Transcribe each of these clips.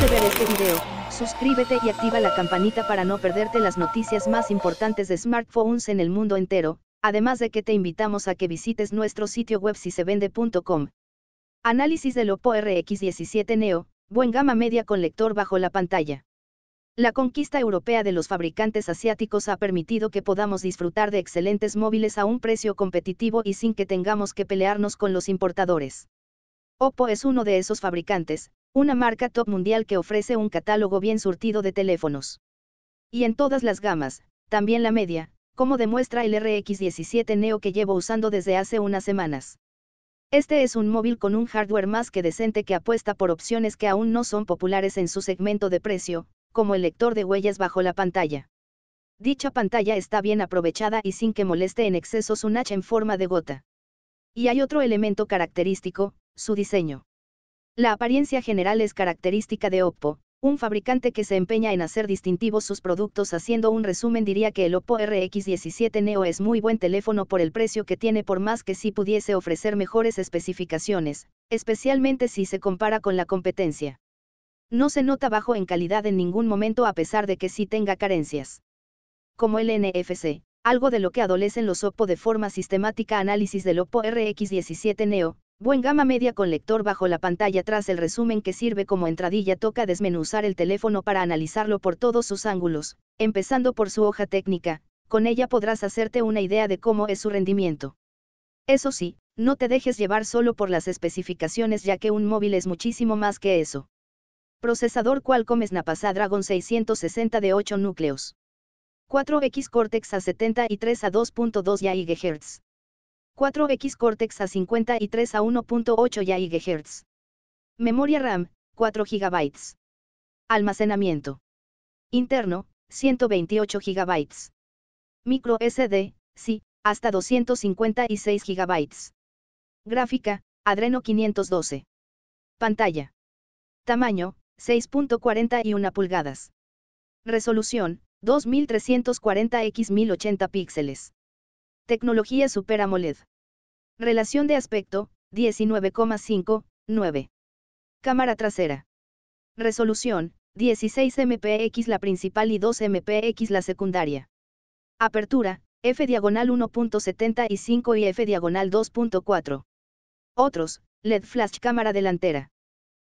de ver este video, suscríbete y activa la campanita para no perderte las noticias más importantes de smartphones en el mundo entero, además de que te invitamos a que visites nuestro sitio web si se vende.com. Análisis del Oppo RX17 Neo, buen gama media con lector bajo la pantalla. La conquista europea de los fabricantes asiáticos ha permitido que podamos disfrutar de excelentes móviles a un precio competitivo y sin que tengamos que pelearnos con los importadores. Oppo es uno de esos fabricantes, una marca top mundial que ofrece un catálogo bien surtido de teléfonos. Y en todas las gamas, también la media, como demuestra el RX17 Neo que llevo usando desde hace unas semanas. Este es un móvil con un hardware más que decente que apuesta por opciones que aún no son populares en su segmento de precio, como el lector de huellas bajo la pantalla. Dicha pantalla está bien aprovechada y sin que moleste en exceso su nacha en forma de gota. Y hay otro elemento característico, su diseño. La apariencia general es característica de Oppo, un fabricante que se empeña en hacer distintivos sus productos haciendo un resumen diría que el Oppo RX17 Neo es muy buen teléfono por el precio que tiene por más que si sí pudiese ofrecer mejores especificaciones, especialmente si se compara con la competencia. No se nota bajo en calidad en ningún momento a pesar de que sí tenga carencias. Como el NFC, algo de lo que adolecen los Oppo de forma sistemática análisis del Oppo RX17 Neo, Buen gama media con lector bajo la pantalla tras el resumen que sirve como entradilla toca desmenuzar el teléfono para analizarlo por todos sus ángulos, empezando por su hoja técnica, con ella podrás hacerte una idea de cómo es su rendimiento. Eso sí, no te dejes llevar solo por las especificaciones ya que un móvil es muchísimo más que eso. Procesador Qualcomm Snapdragon 660 de 8 núcleos. 4X Cortex A73 a 2.2 GHz. 4X Cortex A53 a 1.8 GHz. Memoria RAM, 4 GB. Almacenamiento. Interno, 128 GB. Micro SD, sí, hasta 256 GB. Gráfica, Adreno 512. Pantalla. Tamaño, 6.41 pulgadas. Resolución, 2340 x 1080 píxeles. Tecnología Super AMOLED. Relación de aspecto, 19,5, Cámara trasera. Resolución, 16 MPX la principal y 2 MPX la secundaria. Apertura, F diagonal 1.75 y F diagonal 2.4. Otros, LED flash cámara delantera.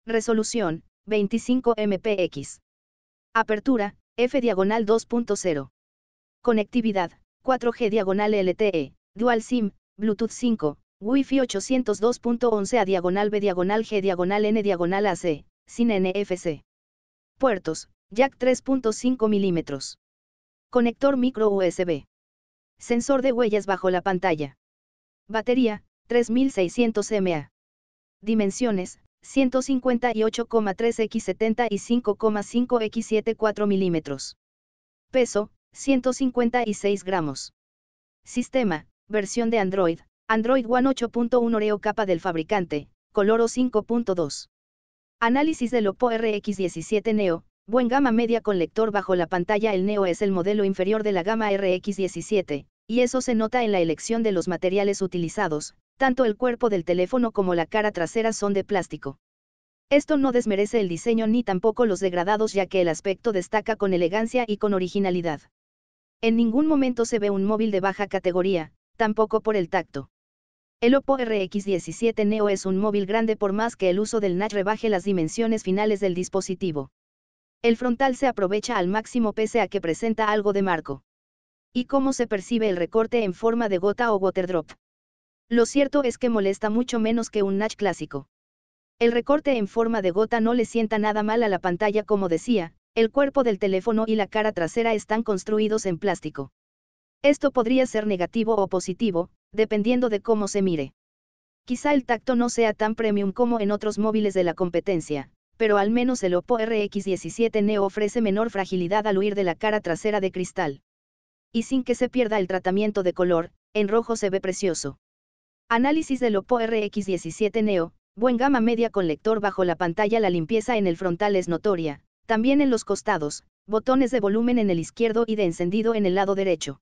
Resolución, 25 MPX. Apertura, F diagonal 2.0. Conectividad, 4G diagonal LTE, Dual SIM, Bluetooth 5, Wi-Fi 802.11 a diagonal B diagonal G diagonal N diagonal AC, sin NFC. Puertos, jack 3.5 milímetros. Conector micro USB. Sensor de huellas bajo la pantalla. Batería, 3600 mAh. Dimensiones, 158,3 x 75,5 x 74 milímetros. Peso, 156 gramos. Sistema, versión de Android, Android One 8.1 Oreo capa del fabricante, Coloro 5.2. Análisis del Oppo RX17 Neo, buen gama media con lector bajo la pantalla El Neo es el modelo inferior de la gama RX17, y eso se nota en la elección de los materiales utilizados, tanto el cuerpo del teléfono como la cara trasera son de plástico. Esto no desmerece el diseño ni tampoco los degradados ya que el aspecto destaca con elegancia y con originalidad. En ningún momento se ve un móvil de baja categoría, tampoco por el tacto. El Oppo RX17 Neo es un móvil grande por más que el uso del Natch rebaje las dimensiones finales del dispositivo. El frontal se aprovecha al máximo pese a que presenta algo de marco. ¿Y cómo se percibe el recorte en forma de gota o waterdrop? Lo cierto es que molesta mucho menos que un Natch clásico. El recorte en forma de gota no le sienta nada mal a la pantalla como decía, el cuerpo del teléfono y la cara trasera están construidos en plástico. Esto podría ser negativo o positivo, dependiendo de cómo se mire. Quizá el tacto no sea tan premium como en otros móviles de la competencia, pero al menos el Oppo RX17 Neo ofrece menor fragilidad al huir de la cara trasera de cristal. Y sin que se pierda el tratamiento de color, en rojo se ve precioso. Análisis del Oppo RX17 Neo, buen gama media con lector bajo la pantalla La limpieza en el frontal es notoria, también en los costados, botones de volumen en el izquierdo y de encendido en el lado derecho.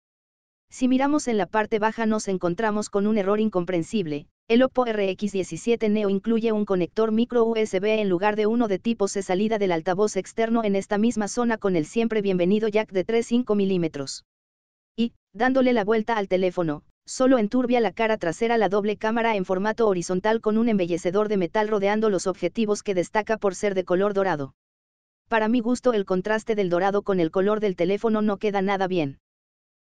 Si miramos en la parte baja nos encontramos con un error incomprensible, el Oppo RX17 Neo incluye un conector micro USB en lugar de uno de tipo C salida del altavoz externo en esta misma zona con el siempre bienvenido jack de 3.5 milímetros. Y, dándole la vuelta al teléfono, solo enturbia la cara trasera la doble cámara en formato horizontal con un embellecedor de metal rodeando los objetivos que destaca por ser de color dorado. Para mi gusto el contraste del dorado con el color del teléfono no queda nada bien.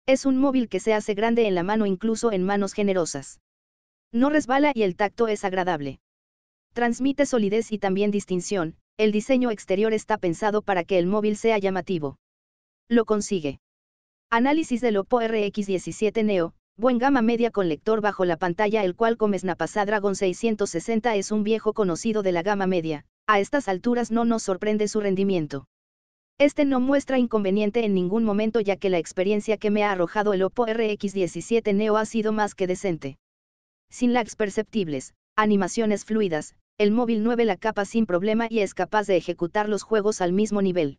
Es un móvil que se hace grande en la mano incluso en manos generosas. No resbala y el tacto es agradable. Transmite solidez y también distinción, el diseño exterior está pensado para que el móvil sea llamativo. Lo consigue. Análisis del Oppo RX17 Neo, buen gama media con lector bajo la pantalla el cual Dragon 660 es un viejo conocido de la gama media, a estas alturas no nos sorprende su rendimiento. Este no muestra inconveniente en ningún momento ya que la experiencia que me ha arrojado el Oppo RX17 Neo ha sido más que decente. Sin lags perceptibles, animaciones fluidas, el móvil 9 la capa sin problema y es capaz de ejecutar los juegos al mismo nivel.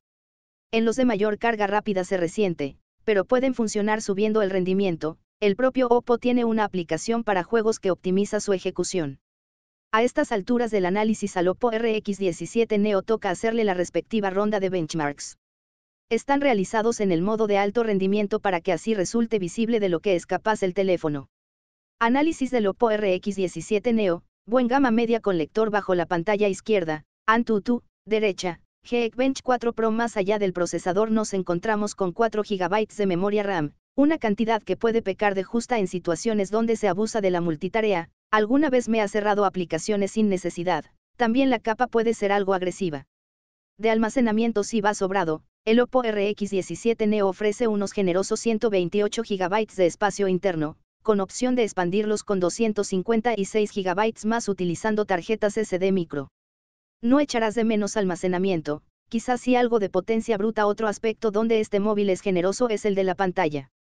En los de mayor carga rápida se resiente, pero pueden funcionar subiendo el rendimiento, el propio Oppo tiene una aplicación para juegos que optimiza su ejecución. A estas alturas del análisis al Oppo RX17 Neo toca hacerle la respectiva ronda de benchmarks. Están realizados en el modo de alto rendimiento para que así resulte visible de lo que es capaz el teléfono. Análisis del Oppo RX17 Neo, buen gama media con lector bajo la pantalla izquierda, Antutu, derecha, Geekbench 4 Pro más allá del procesador nos encontramos con 4 GB de memoria RAM, una cantidad que puede pecar de justa en situaciones donde se abusa de la multitarea, Alguna vez me ha cerrado aplicaciones sin necesidad, también la capa puede ser algo agresiva. De almacenamiento si va sobrado, el Oppo RX17 Neo ofrece unos generosos 128 GB de espacio interno, con opción de expandirlos con 256 GB más utilizando tarjetas SD micro. No echarás de menos almacenamiento, quizás si algo de potencia bruta. Otro aspecto donde este móvil es generoso es el de la pantalla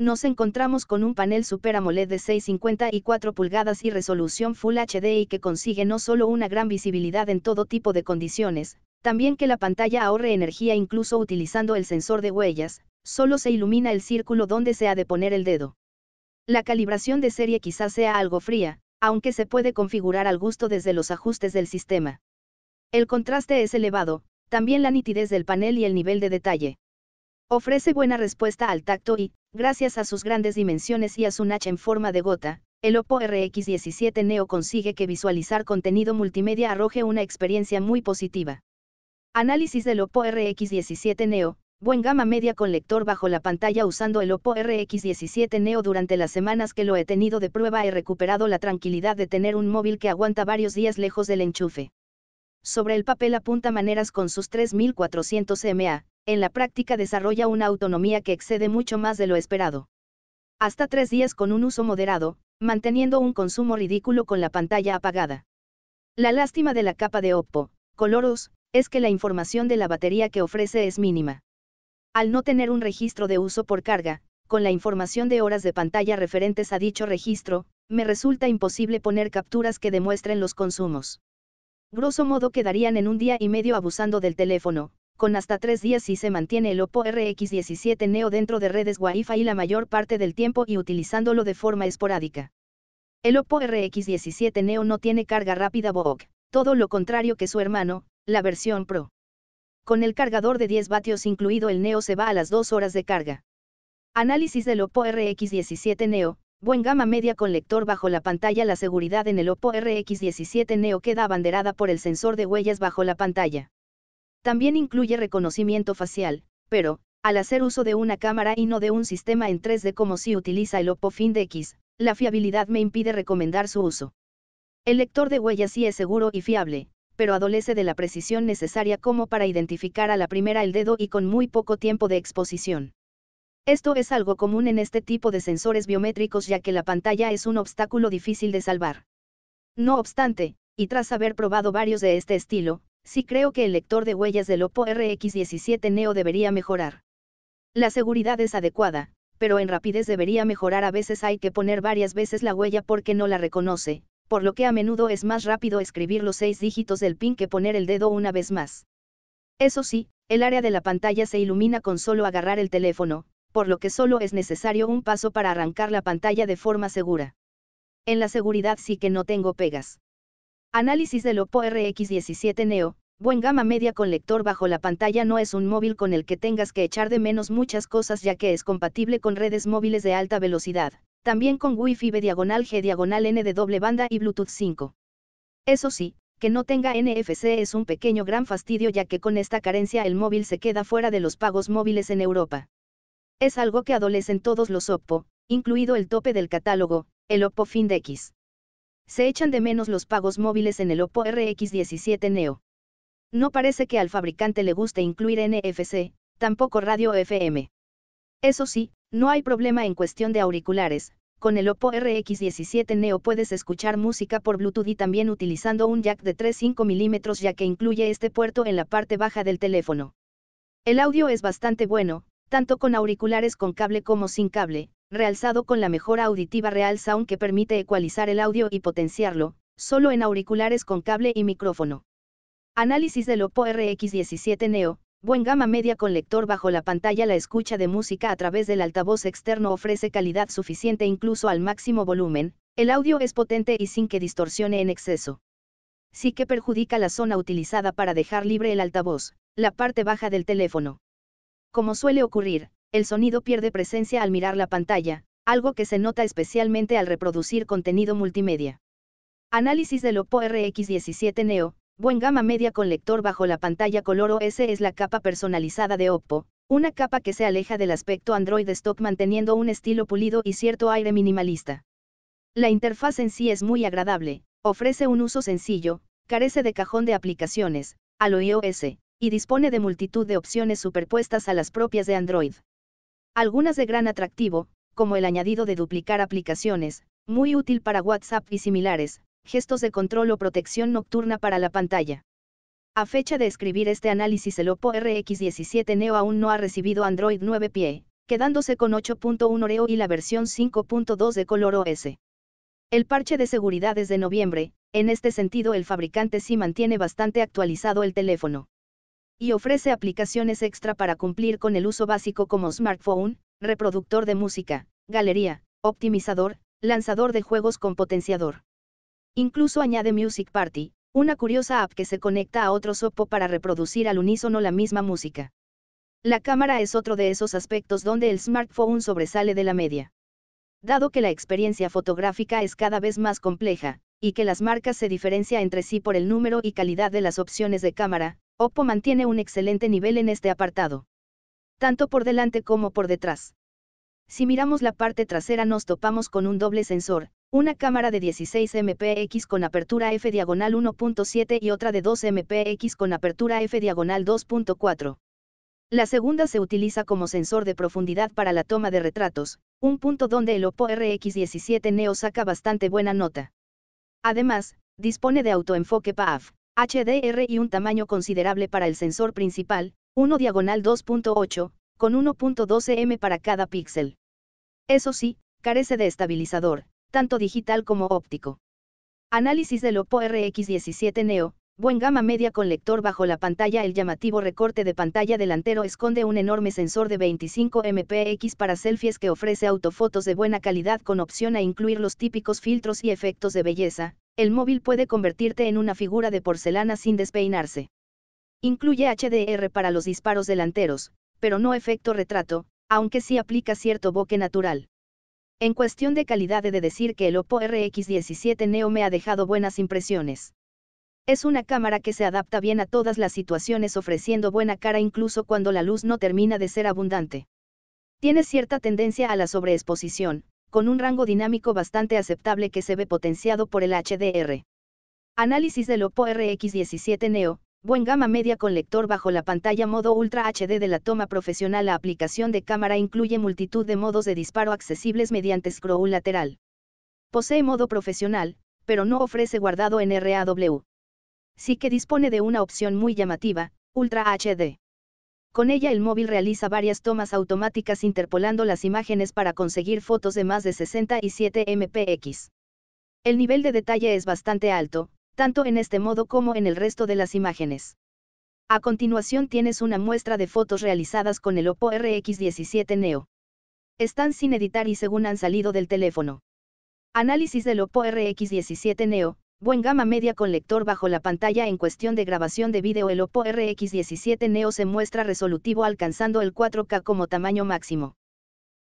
nos encontramos con un panel Super AMOLED de 654 pulgadas y resolución Full HD y que consigue no solo una gran visibilidad en todo tipo de condiciones, también que la pantalla ahorre energía incluso utilizando el sensor de huellas, solo se ilumina el círculo donde se ha de poner el dedo. La calibración de serie quizás sea algo fría, aunque se puede configurar al gusto desde los ajustes del sistema. El contraste es elevado, también la nitidez del panel y el nivel de detalle. Ofrece buena respuesta al tacto y, Gracias a sus grandes dimensiones y a su natch en forma de gota, el Oppo RX17 Neo consigue que visualizar contenido multimedia arroje una experiencia muy positiva. Análisis del Oppo RX17 Neo, buen gama media con lector bajo la pantalla usando el Oppo RX17 Neo durante las semanas que lo he tenido de prueba he recuperado la tranquilidad de tener un móvil que aguanta varios días lejos del enchufe. Sobre el papel apunta maneras con sus 3400 mA, en la práctica desarrolla una autonomía que excede mucho más de lo esperado. Hasta tres días con un uso moderado, manteniendo un consumo ridículo con la pantalla apagada. La lástima de la capa de Oppo, Coloros, es que la información de la batería que ofrece es mínima. Al no tener un registro de uso por carga, con la información de horas de pantalla referentes a dicho registro, me resulta imposible poner capturas que demuestren los consumos. Grosso modo quedarían en un día y medio abusando del teléfono, con hasta 3 días si se mantiene el Oppo RX17 Neo dentro de redes Wi-Fi la mayor parte del tiempo y utilizándolo de forma esporádica. El Oppo RX17 Neo no tiene carga rápida BOOC, todo lo contrario que su hermano, la versión Pro. Con el cargador de 10 vatios incluido el Neo se va a las 2 horas de carga. Análisis del Oppo RX17 Neo, buen gama media con lector bajo la pantalla La seguridad en el Oppo RX17 Neo queda abanderada por el sensor de huellas bajo la pantalla. También incluye reconocimiento facial, pero, al hacer uso de una cámara y no de un sistema en 3D como si utiliza el Oppo Find X, la fiabilidad me impide recomendar su uso. El lector de huellas sí es seguro y fiable, pero adolece de la precisión necesaria como para identificar a la primera el dedo y con muy poco tiempo de exposición. Esto es algo común en este tipo de sensores biométricos ya que la pantalla es un obstáculo difícil de salvar. No obstante, y tras haber probado varios de este estilo, sí creo que el lector de huellas del Oppo RX17 Neo debería mejorar. La seguridad es adecuada, pero en rapidez debería mejorar a veces hay que poner varias veces la huella porque no la reconoce, por lo que a menudo es más rápido escribir los seis dígitos del PIN que poner el dedo una vez más. Eso sí, el área de la pantalla se ilumina con solo agarrar el teléfono, por lo que solo es necesario un paso para arrancar la pantalla de forma segura. En la seguridad sí que no tengo pegas. Análisis del Oppo RX17 Neo, buen gama media con lector bajo la pantalla no es un móvil con el que tengas que echar de menos muchas cosas ya que es compatible con redes móviles de alta velocidad, también con Wi-Fi B diagonal G diagonal N de doble banda y Bluetooth 5. Eso sí, que no tenga NFC es un pequeño gran fastidio ya que con esta carencia el móvil se queda fuera de los pagos móviles en Europa. Es algo que adolecen todos los Oppo, incluido el tope del catálogo, el Oppo Find X. Se echan de menos los pagos móviles en el Oppo RX17 Neo. No parece que al fabricante le guste incluir NFC, tampoco radio FM. Eso sí, no hay problema en cuestión de auriculares, con el Oppo RX17 Neo puedes escuchar música por Bluetooth y también utilizando un jack de 3.5 milímetros ya que incluye este puerto en la parte baja del teléfono. El audio es bastante bueno, tanto con auriculares con cable como sin cable, realzado con la mejora auditiva Real Sound que permite ecualizar el audio y potenciarlo, solo en auriculares con cable y micrófono. Análisis del Oppo RX17 Neo, buen gama media con lector bajo la pantalla La escucha de música a través del altavoz externo ofrece calidad suficiente incluso al máximo volumen, el audio es potente y sin que distorsione en exceso. Sí que perjudica la zona utilizada para dejar libre el altavoz, la parte baja del teléfono. Como suele ocurrir, el sonido pierde presencia al mirar la pantalla, algo que se nota especialmente al reproducir contenido multimedia. Análisis del Oppo RX17 Neo, buen gama media con lector bajo la pantalla color OS es la capa personalizada de Oppo, una capa que se aleja del aspecto Android stock manteniendo un estilo pulido y cierto aire minimalista. La interfaz en sí es muy agradable, ofrece un uso sencillo, carece de cajón de aplicaciones, a lo iOS, y dispone de multitud de opciones superpuestas a las propias de Android. Algunas de gran atractivo, como el añadido de duplicar aplicaciones, muy útil para WhatsApp y similares, gestos de control o protección nocturna para la pantalla. A fecha de escribir este análisis el Oppo RX17 Neo aún no ha recibido Android 9 pie, quedándose con 8.1 Oreo y la versión 5.2 de color OS. El parche de seguridad es de noviembre, en este sentido el fabricante sí mantiene bastante actualizado el teléfono y ofrece aplicaciones extra para cumplir con el uso básico como smartphone, reproductor de música, galería, optimizador, lanzador de juegos con potenciador. Incluso añade Music Party, una curiosa app que se conecta a otro sopo para reproducir al unísono la misma música. La cámara es otro de esos aspectos donde el smartphone sobresale de la media. Dado que la experiencia fotográfica es cada vez más compleja, y que las marcas se diferencian entre sí por el número y calidad de las opciones de cámara, Oppo mantiene un excelente nivel en este apartado. Tanto por delante como por detrás. Si miramos la parte trasera nos topamos con un doble sensor, una cámara de 16 MPX con apertura f diagonal 1.7 y otra de 2 MPX con apertura f diagonal 2.4. La segunda se utiliza como sensor de profundidad para la toma de retratos, un punto donde el Oppo RX17 Neo saca bastante buena nota. Además, dispone de autoenfoque PAF. HDR y un tamaño considerable para el sensor principal, 1 diagonal 2.8, con 1.12 m para cada píxel. Eso sí, carece de estabilizador, tanto digital como óptico. Análisis del Oppo RX17 Neo, buen gama media con lector bajo la pantalla. El llamativo recorte de pantalla delantero esconde un enorme sensor de 25 mpx para selfies que ofrece autofotos de buena calidad con opción a incluir los típicos filtros y efectos de belleza, el móvil puede convertirte en una figura de porcelana sin despeinarse. Incluye HDR para los disparos delanteros, pero no efecto retrato, aunque sí aplica cierto boque natural. En cuestión de calidad he de decir que el Oppo RX17 Neo me ha dejado buenas impresiones. Es una cámara que se adapta bien a todas las situaciones ofreciendo buena cara incluso cuando la luz no termina de ser abundante. Tiene cierta tendencia a la sobreexposición, con un rango dinámico bastante aceptable que se ve potenciado por el HDR. Análisis del Oppo RX17 Neo, buen gama media con lector bajo la pantalla modo Ultra HD de la toma profesional. La aplicación de cámara incluye multitud de modos de disparo accesibles mediante scroll lateral. Posee modo profesional, pero no ofrece guardado en RAW. Sí que dispone de una opción muy llamativa, Ultra HD. Con ella el móvil realiza varias tomas automáticas interpolando las imágenes para conseguir fotos de más de 67 mpx. El nivel de detalle es bastante alto, tanto en este modo como en el resto de las imágenes. A continuación tienes una muestra de fotos realizadas con el Oppo RX17 Neo. Están sin editar y según han salido del teléfono. Análisis del Oppo RX17 Neo, Buen gama media con lector bajo la pantalla en cuestión de grabación de vídeo el Oppo RX17 Neo se muestra resolutivo alcanzando el 4K como tamaño máximo.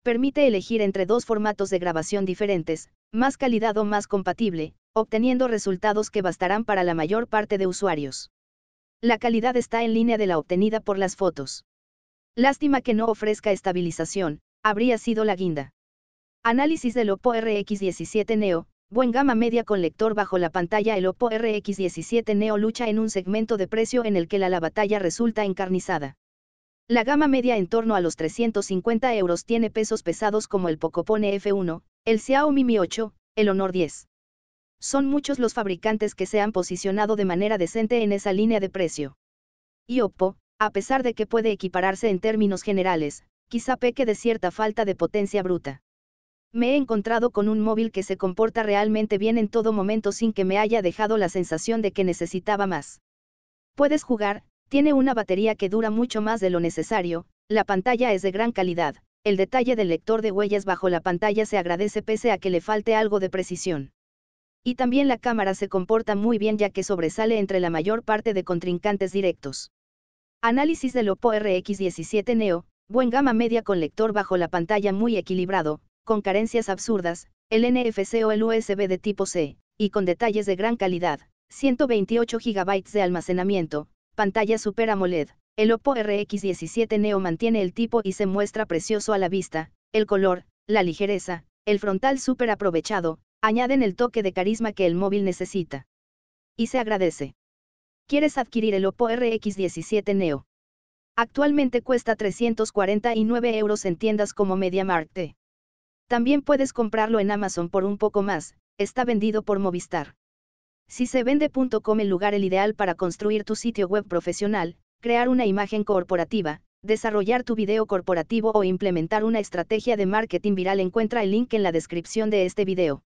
Permite elegir entre dos formatos de grabación diferentes, más calidad o más compatible, obteniendo resultados que bastarán para la mayor parte de usuarios. La calidad está en línea de la obtenida por las fotos. Lástima que no ofrezca estabilización, habría sido la guinda. Análisis del Oppo RX17 Neo, Buen gama media con lector bajo la pantalla el Oppo RX17 Neo lucha en un segmento de precio en el que la, batalla resulta encarnizada. La gama media en torno a los 350 euros tiene pesos pesados como el Pocopone F1, el Xiaomi Mi 8, el Honor 10. Son muchos los fabricantes que se han posicionado de manera decente en esa línea de precio. Y Oppo, a pesar de que puede equipararse en términos generales, quizá peque de cierta falta de potencia bruta. Me he encontrado con un móvil que se comporta realmente bien en todo momento sin que me haya dejado la sensación de que necesitaba más. Puedes jugar, tiene una batería que dura mucho más de lo necesario, la pantalla es de gran calidad, el detalle del lector de huellas bajo la pantalla se agradece pese a que le falte algo de precisión. Y también la cámara se comporta muy bien ya que sobresale entre la mayor parte de contrincantes directos. Análisis del Oppo RX17 Neo, buen gama media con lector bajo la pantalla muy equilibrado, con carencias absurdas, el NFC o el USB de tipo C, y con detalles de gran calidad, 128 GB de almacenamiento, pantalla Super AMOLED, el Oppo RX17 Neo mantiene el tipo y se muestra precioso a la vista, el color, la ligereza, el frontal súper aprovechado, añaden el toque de carisma que el móvil necesita. Y se agradece. ¿Quieres adquirir el Oppo RX17 Neo? Actualmente cuesta 349 euros en tiendas como MediaMarkt. También puedes comprarlo en Amazon por un poco más, está vendido por Movistar. Si se vende.com el lugar el ideal para construir tu sitio web profesional, crear una imagen corporativa, desarrollar tu video corporativo o implementar una estrategia de marketing viral encuentra el link en la descripción de este video.